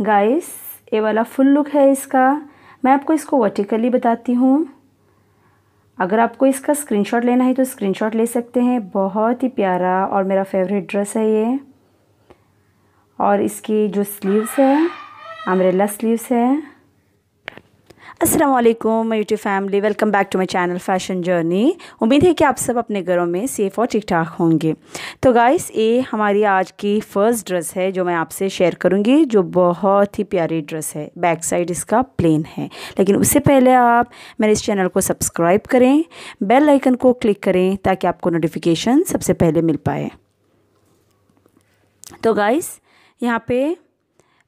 guys ये वाला full look है इसका मैं आपको इसको वर्टिकली बताती हूँ अगर आपको इसका स्क्रीनशॉट लेना है तो स्क्रीनशॉट ले सकते हैं बहुत ही प्यारा और मेरा फेवरेट ड्रेस है ये और इसकी जो स्लीव्स है अम्ब्रेला स्लीव्स है असलम my YouTube family welcome back to my channel fashion journey उम्मीद है कि आप सब अपने घरों में सेफ़ और ठीक ठाक होंगे तो गाइस ये हमारी आज की फ़र्स्ट ड्रेस है जो मैं आपसे शेयर करूँगी जो बहुत ही प्यारी ड्रेस है बैक साइड इसका प्लेन है लेकिन उससे पहले आप मेरे इस चैनल को सब्सक्राइब करें बेल आइकन को क्लिक करें ताकि आपको नोटिफिकेशन सबसे पहले मिल पाए तो गाइस यहाँ पर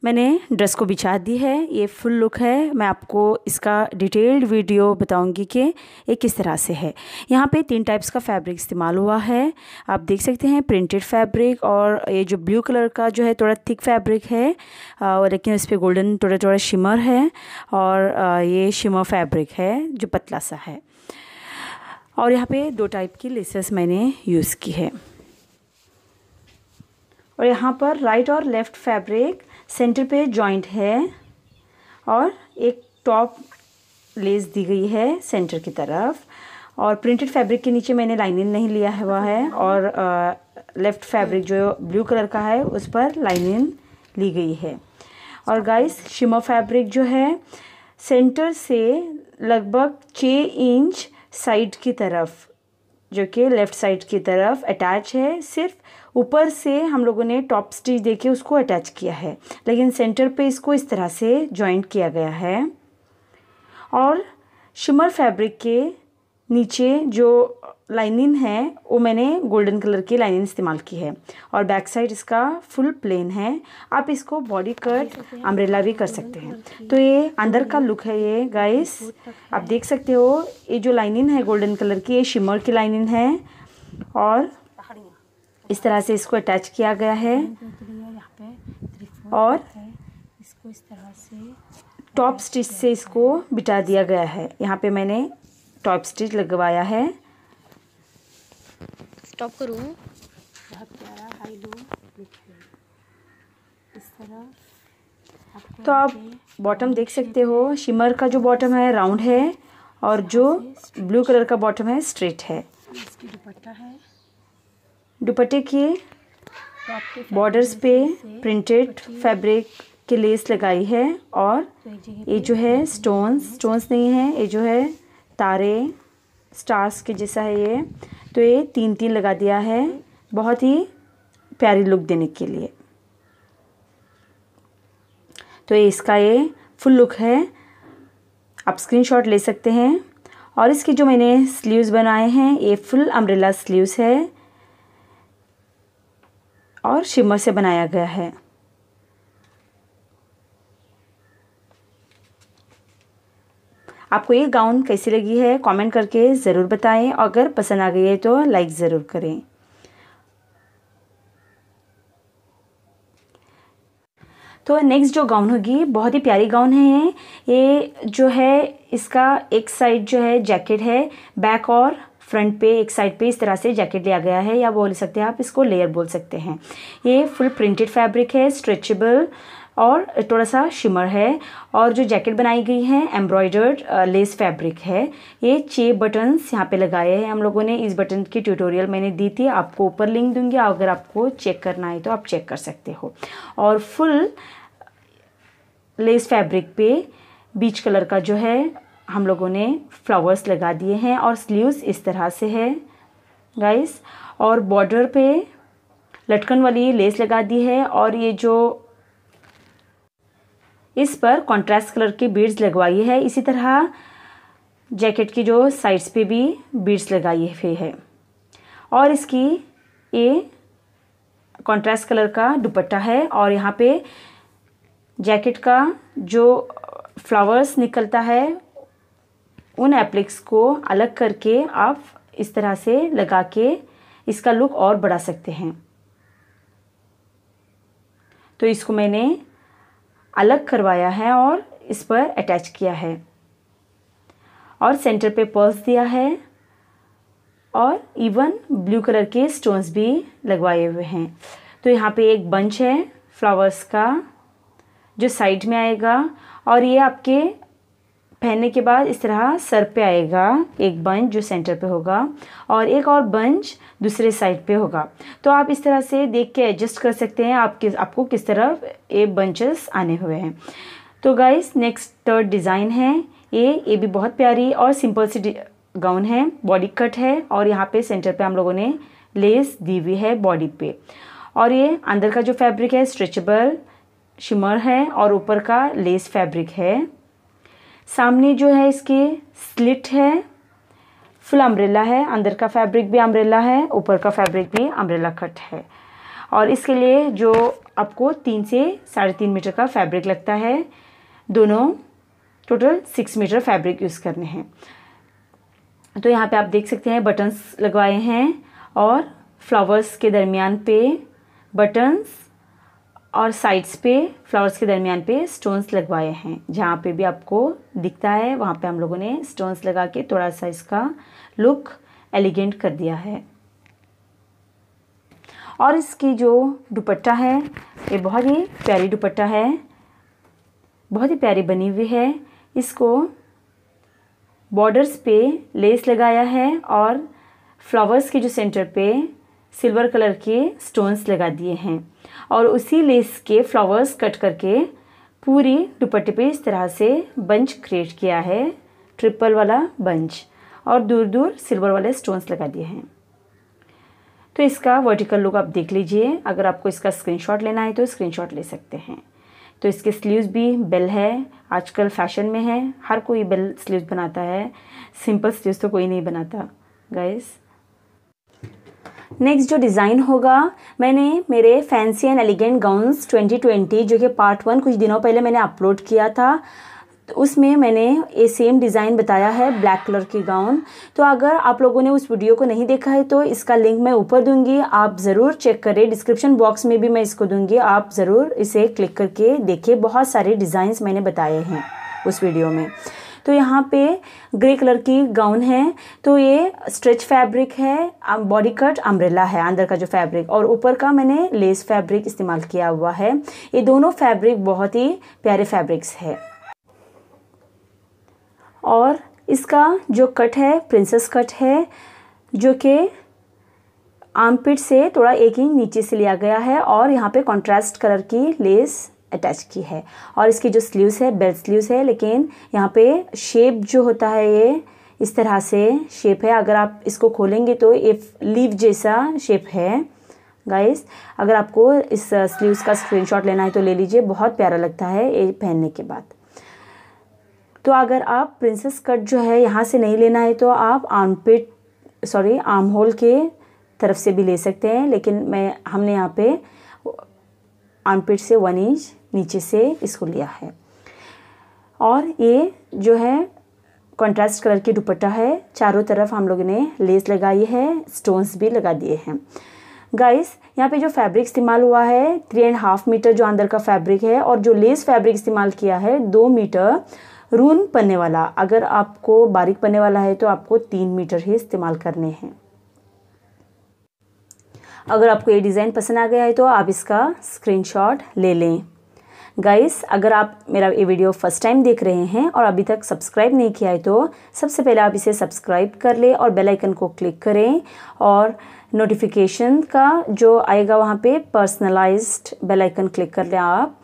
मैंने ड्रेस को बिछा दी है ये फुल लुक है मैं आपको इसका डिटेल्ड वीडियो बताऊंगी कि ये किस तरह से है यहाँ पे तीन टाइप्स का फैब्रिक इस्तेमाल हुआ है आप देख सकते हैं प्रिंटेड फैब्रिक और ये जो ब्लू कलर का जो है थोड़ा थिक फैब्रिक है और लेकिन इस पर गोल्डन थोड़ा थोड़ा शिमर है और ये शिमर फैब्रिक है जो पतला सा है और यहाँ पर दो टाइप की लेसेस मैंने यूज़ की है और यहाँ पर राइट और लेफ़्ट फैब्रिक सेंटर पे जॉइंट है और एक टॉप लेस दी गई है सेंटर की तरफ और प्रिंटेड फैब्रिक के नीचे मैंने लाइनिंग नहीं लिया हुआ है और आ, लेफ्ट फैब्रिक जो ब्लू कलर का है उस पर लाइनिंग ली गई है और गाइस शिमा फैब्रिक जो है सेंटर से लगभग छः इंच साइड की तरफ जो कि लेफ़्ट साइड की तरफ अटैच है सिर्फ ऊपर से हम लोगों ने टॉप स्टिच देके उसको अटैच किया है लेकिन सेंटर पे इसको इस तरह से जॉइंट किया गया है और शिमर फैब्रिक के नीचे जो लाइनिंग है वो मैंने गोल्डन कलर की लाइनिंग इस्तेमाल की है और बैक साइड इसका फुल प्लेन है आप इसको बॉडी कट अम्ब्रेला भी कर सकते हैं तो ये अंदर का लुक है ये गाइस आप देख सकते हो ये जो लाइनिंग है गोल्डन कलर की ये शिमर की लाइनिंग है और इस तरह से इसको अटैच किया गया है और इसको इस तरह से टॉप स्टिच से इसको बिटा दिया गया है यहाँ पे मैंने टॉप स्टिच लगवाया है स्टॉप करूँ बहुत प्यारा हाई लो इस तरह तो आप बॉटम देख सकते हो शिमर का जो बॉटम है राउंड है और जो ब्लू कलर का बॉटम है स्ट्रेट है इसकी दुपट्टा है दुपट्टे के बॉर्डर्स पे प्रिंटेड फैब्रिक की लेस लगाई है और ये जो है स्टोन्स स्टोन्स नहीं है ये जो है तारे स्टार्स के जैसा है ये तो ये तीन तीन लगा दिया है बहुत ही प्यारी लुक देने के लिए तो ये इसका ये फुल लुक है आप स्क्रीनशॉट ले सकते हैं और इसके जो मैंने स्लीव्स बनाए हैं ये फुल अम्ब्रेला स्लीव्स है और शिमर से बनाया गया है आपको ये गाउन कैसी लगी है कमेंट करके ज़रूर बताएं और अगर पसंद आ गई है तो लाइक ज़रूर करें तो नेक्स्ट जो गाउन होगी बहुत ही प्यारी गाउन है ये जो है इसका एक साइड जो है जैकेट है बैक और फ्रंट पे एक साइड पे इस तरह से जैकेट लिया गया है या बोल सकते हैं आप इसको लेयर बोल सकते हैं ये फुल प्रिंटेड फैब्रिक है स्ट्रेचेबल और थोड़ा सा शिमर है और जो जैकेट बनाई गई है एम्ब्रॉयडर्ड लेस फैब्रिक है ये छः बटन्स यहाँ पे लगाए हैं हम लोगों ने इस बटन की ट्यूटोरियल मैंने दी थी आपको ऊपर लिंक दूंगी अगर आपको चेक करना है तो आप चेक कर सकते हो और फुल लेस फैब्रिक पे बीच कलर का जो है हम लोगों ने फ्लावर्स लगा दिए हैं और स्लीव्स इस तरह से है गाइस और बॉर्डर पे लटकन वाली लेस लगा दी है और ये जो इस पर कॉन्ट्रास्ट कलर के बीड्स लगवाई है इसी तरह जैकेट की जो साइड्स पे भी बीड्स लगाई हुए है और इसकी ये कॉन्ट्रास्ट कलर का दुपट्टा है और यहाँ पे जैकेट का जो फ्लावर्स निकलता है उन एप्लिक्स को अलग करके आप इस तरह से लगा के इसका लुक और बढ़ा सकते हैं तो इसको मैंने अलग करवाया है और इस पर अटैच किया है और सेंटर पे पर्ल्स दिया है और इवन ब्लू कलर के स्टोन्स भी लगवाए हुए हैं तो यहाँ पे एक बंच है फ्लावर्स का जो साइड में आएगा और ये आपके पहनने के बाद इस तरह सर पे आएगा एक बंच जो सेंटर पे होगा और एक और बंच दूसरे साइड पे होगा तो आप इस तरह से देख के एडजस्ट कर सकते हैं आप किस आपको किस तरह ये बंचेस आने हुए हैं तो गाइस नेक्स्ट थर्ड डिज़ाइन है ये ये भी बहुत प्यारी और सिंपल सी गाउन है बॉडी कट है और यहाँ पे सेंटर पे हम लोगों ने लेस दी हुई है बॉडी पे और ये अंदर का जो फैब्रिक है स्ट्रेचेबल शिमर है और ऊपर का लेस फैब्रिक है सामने जो है इसके स्लिट है फुल अम्ब्रेला है अंदर का फैब्रिक भी अम्ब्रेला है ऊपर का फैब्रिक भी अम्ब्रेला कट है और इसके लिए जो आपको तीन से साढ़े तीन मीटर का फैब्रिक लगता है दोनों total six metre fabric use करने हैं तो यहाँ पे आप देख सकते हैं बटन्स लगवाए हैं और फ्लावर्स के दरमियान पे बटन्स और साइड्स पे फ्लावर्स के दरमियान पे स्टोन्स लगवाए हैं जहाँ पे भी आपको दिखता है वहाँ पे हम लोगों ने स्टोन्स लगा के थोड़ा सा इसका लुक एलिगेंट कर दिया है और इसकी जो दुपट्टा है ये बहुत ही प्यारी दुपट्टा है बहुत ही प्यारी बनी हुई है इसको बॉर्डर्स पे लेस लगाया है और फ्लावर्स के जो सेंटर पे सिल्वर कलर के स्टोन्स लगा दिए हैं और उसी लेस के फ्लावर्स कट करके पूरी दुपट्टे पे इस तरह से बंच क्रिएट किया है ट्रिपल वाला बंच और दूर दूर सिल्वर वाले स्टोन्स लगा दिए हैं तो इसका वर्टिकल लुक आप देख लीजिए अगर आपको इसका स्क्रीनशॉट लेना है तो स्क्रीनशॉट ले सकते हैं तो इसके स्लीव्स भी बेल है आजकल फैशन में है हर कोई बेल स्लीव्स बनाता है सिंपल स्लीव्स तो कोई नहीं बनाता गाइज़ नेक्स्ट जो डिज़ाइन होगा मैंने मेरे फैंसी एंड एलिगेंट गाउन्स 2020 जो कि पार्ट वन कुछ दिनों पहले मैंने अपलोड किया था तो उसमें मैंने ये सेम डिज़ाइन बताया है ब्लैक कलर की गाउन तो अगर आप लोगों ने उस वीडियो को नहीं देखा है तो इसका लिंक मैं ऊपर दूंगी आप ज़रूर चेक करें डिस्क्रिप्शन बॉक्स में भी मैं इसको दूंगी आप ज़रूर इसे क्लिक करके देखें बहुत सारे डिज़ाइंस मैंने बताए हैं उस वीडियो में तो यहाँ पे ग्रे कलर की गाउन है तो ये स्ट्रेच फैब्रिक है बॉडी कट अम्ब्रेला है अंदर का जो फैब्रिक और ऊपर का मैंने लेस फैब्रिक इस्तेमाल किया हुआ है ये दोनों फैब्रिक बहुत ही प्यारे फैब्रिक्स है और इसका जो कट है प्रिंसेस कट है जो कि आर्मपिट से थोड़ा एक इंच नीचे से लिया गया है और यहाँ पे कंट्रास्ट कलर की लेस अटैच की है और इसकी जो स्लीव्स है बेल्ट स्लीव्स है लेकिन यहाँ पे शेप जो होता है ये इस तरह से शेप है अगर आप इसको खोलेंगे तो ये लीव जैसा शेप है गाइस अगर आपको इस स्लीव्स uh, का स्क्रीनशॉट लेना है तो ले लीजिए बहुत प्यारा लगता है ये पहनने के बाद तो अगर आप प्रिंसेस कट जो है यहाँ से नहीं लेना है तो आप आर्मपेट सॉरी आर्म होल के तरफ से भी ले सकते हैं लेकिन मैं हमने यहाँ पे आर्मपेट से वन इंच नीचे से इसको लिया है और ये जो है कंट्रास्ट कलर की दुपट्टा है चारों तरफ हम लोगों ने लेस लगाई है स्टोन्स भी लगा दिए हैं गाइस यहाँ पे जो फैब्रिक इस्तेमाल हुआ है थ्री एंड हाफ मीटर जो अंदर का फैब्रिक है और जो लेस फैब्रिक इस्तेमाल किया है दो मीटर रून पन्ने वाला अगर आपको बारीक पन्ने वाला है तो आपको तीन मीटर ही इस्तेमाल करने हैं अगर आपको ये डिज़ाइन पसंद आ गया है तो आप इसका स्क्रीनशॉट ले लें गाइस अगर आप मेरा ये वीडियो फर्स्ट टाइम देख रहे हैं और अभी तक सब्सक्राइब नहीं किया है तो सबसे पहले आप इसे सब्सक्राइब कर लें और बेल आइकन को क्लिक करें और नोटिफिकेशन का जो आएगा वहाँ पे पर्सनलाइज्ड बेल आइकन क्लिक कर लें आप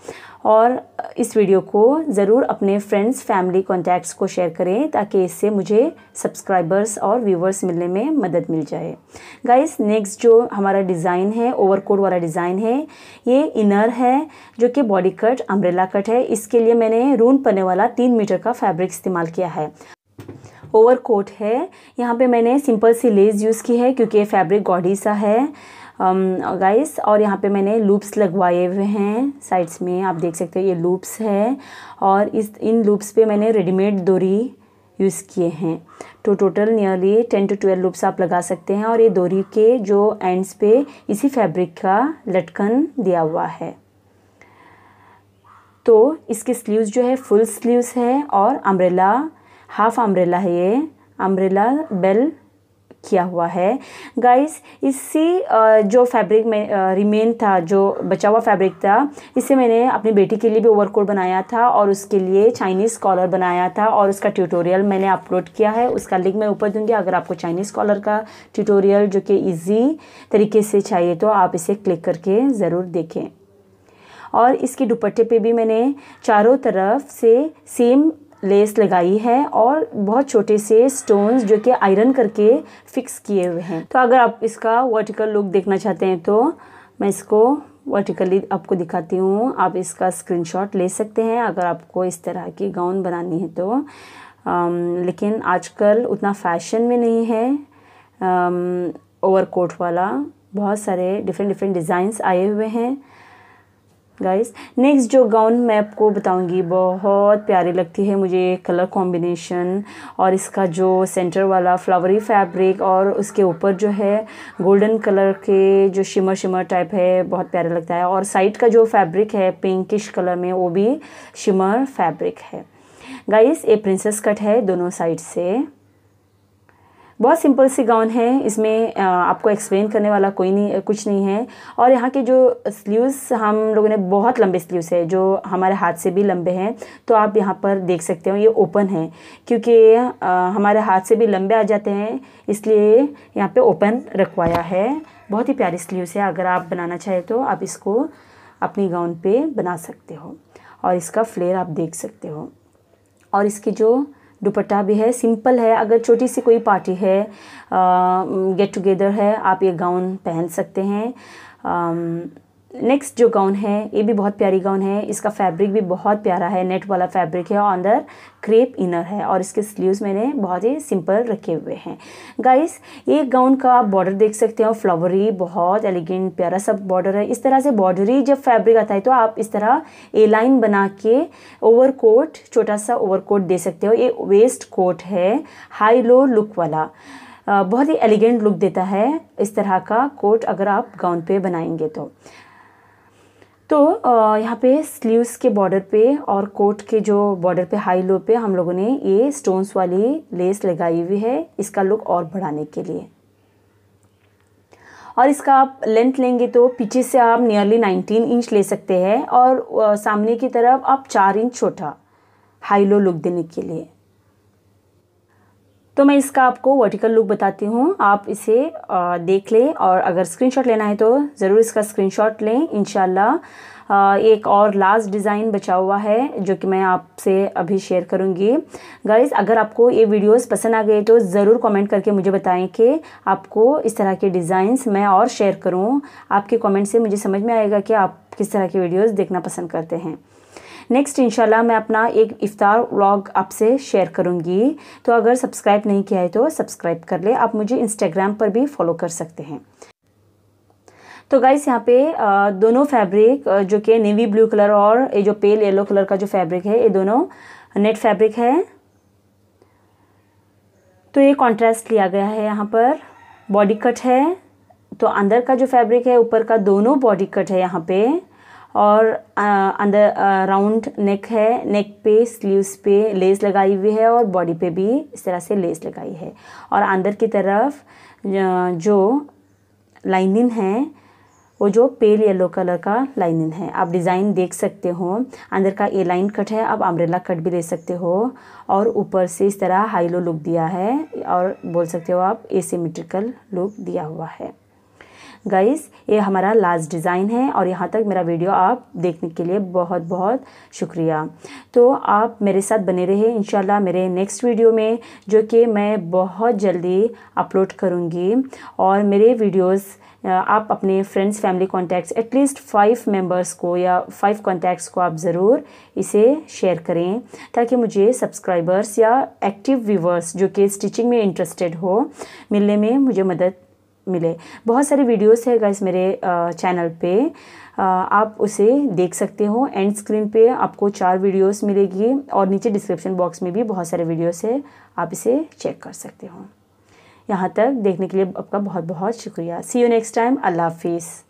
और इस वीडियो को ज़रूर अपने फ्रेंड्स फैमिली कॉन्टैक्ट्स को शेयर करें ताकि इससे मुझे सब्सक्राइबर्स और व्यूवर्स मिलने में मदद मिल जाए गाइस नेक्स्ट जो हमारा डिज़ाइन है ओवरकोट वाला डिज़ाइन है ये इनर है जो कि बॉडी कट अम्ब्रेला कट है इसके लिए मैंने रून पने वाला तीन मीटर का फैब्रिक इस्तेमाल किया है ओवर कोट है यहाँ पे मैंने सिंपल सी लेस यूज़ की है क्योंकि फैब्रिक गॉडी सा है गाइस um, और यहाँ पे मैंने लूप्स लगवाए हुए हैं साइड्स में आप देख सकते हो ये लूप्स है और इस इन लूप्स पे मैंने रेडीमेड दोरी यूज़ किए हैं तो total nearly ten to twelve loops आप लगा सकते हैं और ये दोरी के जो एंड्स पे इसी फैब्रिक का लटकन दिया हुआ है तो इसके स्लीव्स जो है फुल स्लीव्स है और अम्ब्रेला हाफ अम्ब्रेला है ये अम्ब्रेला बेल किया हुआ है गाइस इससे जो फैब्रिक में रिमेन था जो बचा हुआ फैब्रिक था इससे मैंने अपनी बेटी के लिए भी ओवरकोट बनाया था और उसके लिए चाइनीज़ कॉलर बनाया था और उसका ट्यूटोरियल मैंने अपलोड किया है उसका लिंक मैं ऊपर दूँगी अगर आपको चाइनीज़ कॉलर का ट्यूटोरियल जो कि ईजी तरीके से चाहिए तो आप इसे क्लिक करके ज़रूर देखें और इसके दुपट्टे पे भी मैंने चारों तरफ से सेम लेस लगाई है और बहुत छोटे से स्टोन्स जो कि आयरन करके फिक्स किए हुए हैं तो अगर आप इसका वर्टिकल लुक देखना चाहते हैं तो मैं इसको वर्टिकली आपको दिखाती हूँ आप इसका स्क्रीनशॉट ले सकते हैं अगर आपको इस तरह की गाउन बनानी है तो आम, लेकिन आजकल उतना फैशन में नहीं है ओवर कोट वाला बहुत सारे डिफरेंट डिफरेंट डिज़ाइंस आए हुए हैं गाइस नेक्स्ट जो गाउन मैं आपको बताऊंगी बहुत प्यारी लगती है मुझे कलर कॉम्बिनेशन और इसका जो सेंटर वाला फ्लावरी फैब्रिक और उसके ऊपर जो है गोल्डन कलर के जो शिमर शिमर टाइप है बहुत प्यारा लगता है और साइड का जो फैब्रिक है पिंकिश कलर में वो भी शिमर फैब्रिक है गाइस ये प्रिंसेस कट है दोनों साइड से बहुत सिंपल सी गाउन है इसमें आपको एक्सप्लेन करने वाला कोई नहीं कुछ नहीं है और यहाँ के जो स्लीव्स हम लोगों ने बहुत लंबे स्लीव्स है जो हमारे हाथ से भी लंबे हैं तो आप यहाँ पर देख सकते हो ये ओपन है क्योंकि हमारे हाथ से भी लंबे आ जाते हैं इसलिए यहाँ पे ओपन रखवाया है बहुत ही प्यारी स्लीव्स है अगर आप बनाना चाहें तो आप इसको अपनी गाउन पर बना सकते हो और इसका फ्लेयर आप देख सकते हो और इसकी जो दुपट्टा भी है सिंपल है अगर छोटी सी कोई पार्टी है गेट टुगेदर है आप ये गाउन पहन सकते हैं नेक्स्ट जो गाउन है ये भी बहुत प्यारी गाउन है इसका फैब्रिक भी बहुत प्यारा है नेट वाला फैब्रिक है और अंदर क्रेप इनर है और इसके स्लीव्स मैंने बहुत ही सिंपल रखे हुए हैं गाइस ये गाउन का आप बॉर्डर देख सकते हो फ्लावरी बहुत एलिगेंट प्यारा सब बॉर्डर है इस तरह से बॉर्डरी जब फैब्रिक आता है तो आप इस तरह ए लाइन बना के ओवर कोट छोटा सा ओवर कोट दे सकते हो ये वेस्ट कोट है हाई लो लुक वाला बहुत ही एलिगेंट लुक देता है इस तरह का कोट अगर आप गाउन पे बनाएंगे तो तो यहाँ पे स्लीव्स के बॉर्डर पे और कोट के जो बॉर्डर पे हाई लो पे हम लोगों ने ये स्टोन्स वाली लेस लगाई हुई है इसका लुक और बढ़ाने के लिए और इसका आप लेंथ लेंगे तो पीछे से आप नियरली 19 इंच ले सकते हैं और सामने की तरफ आप चार इंच छोटा हाई लो लुक देने के लिए तो मैं इसका आपको वर्टिकल लुक बताती हूँ आप इसे देख लें और अगर स्क्रीनशॉट लेना है तो ज़रूर इसका स्क्रीनशॉट लें इन एक और लास्ट डिज़ाइन बचा हुआ है जो कि मैं आपसे अभी शेयर करूँगी गाइज़ अगर आपको ये वीडियोस पसंद आ गए तो ज़रूर कमेंट करके मुझे बताएं कि आपको इस तरह के डिज़ाइंस मैं और शेयर करूँ आपके कमेंट से मुझे समझ में आएगा कि आप किस तरह की वीडियोस देखना पसंद करते हैं नेक्स्ट इंशाल्लाह मैं अपना एक इफ्तार व्लॉग आपसे शेयर करूँगी तो अगर सब्सक्राइब नहीं किया है तो सब्सक्राइब कर ले आप मुझे इंस्टाग्राम पर भी फॉलो कर सकते हैं तो गाइस यहाँ पे दोनों फैब्रिक जो कि नेवी ब्लू कलर और ये जो पेल येलो कलर का जो फैब्रिक है ये दोनों नेट फैब्रिक है तो ये कॉन्ट्रास्ट लिया गया है यहाँ पर बॉडी कट है तो अंदर का जो फैब्रिक है ऊपर का दोनों बॉडी कट है यहाँ पे और अंदर राउंड नेक है नेक पे स्लीव्स पे लेस लगाई हुई है और बॉडी पे भी इस तरह से लेस लगाई है और अंदर की तरफ जो लाइनिंग है वो जो पेल येलो कलर का लाइनिंग है आप डिज़ाइन देख सकते हो अंदर का ए लाइन कट है आप अम्ब्रेला कट भी ले सकते हो और ऊपर से इस तरह हाई लो लुक दिया है और बोल सकते हो आप एसीमेट्रिकल लुक दिया हुआ है गाइस ये हमारा लास्ट डिज़ाइन है और यहाँ तक मेरा वीडियो आप देखने के लिए बहुत बहुत शुक्रिया तो आप मेरे साथ बने रहे इन मेरे नेक्स्ट वीडियो में जो कि मैं बहुत जल्दी अपलोड करूँगी और मेरे वीडियोज़ आप अपने friends family contacts at least five members को या फाइव कॉन्टैक्ट्स को आप ज़रूर इसे शेयर करें ताकि मुझे सब्सक्राइबर्स या एक्टिव व्यूवर्स जो कि स्टिचिंग में इंटरेस्टेड हो मिलने में मुझे मदद मिले बहुत सारे वीडियोस है गाइस मेरे चैनल पे आप उसे देख सकते हो एंड स्क्रीन पे आपको चार वीडियोस मिलेगी और नीचे डिस्क्रिप्शन बॉक्स में भी बहुत सारे वीडियोस है आप इसे चेक कर सकते हो यहाँ तक देखने के लिए आपका बहुत बहुत शुक्रिया सी यू नेक्स्ट टाइम अल्लाह हाफिज़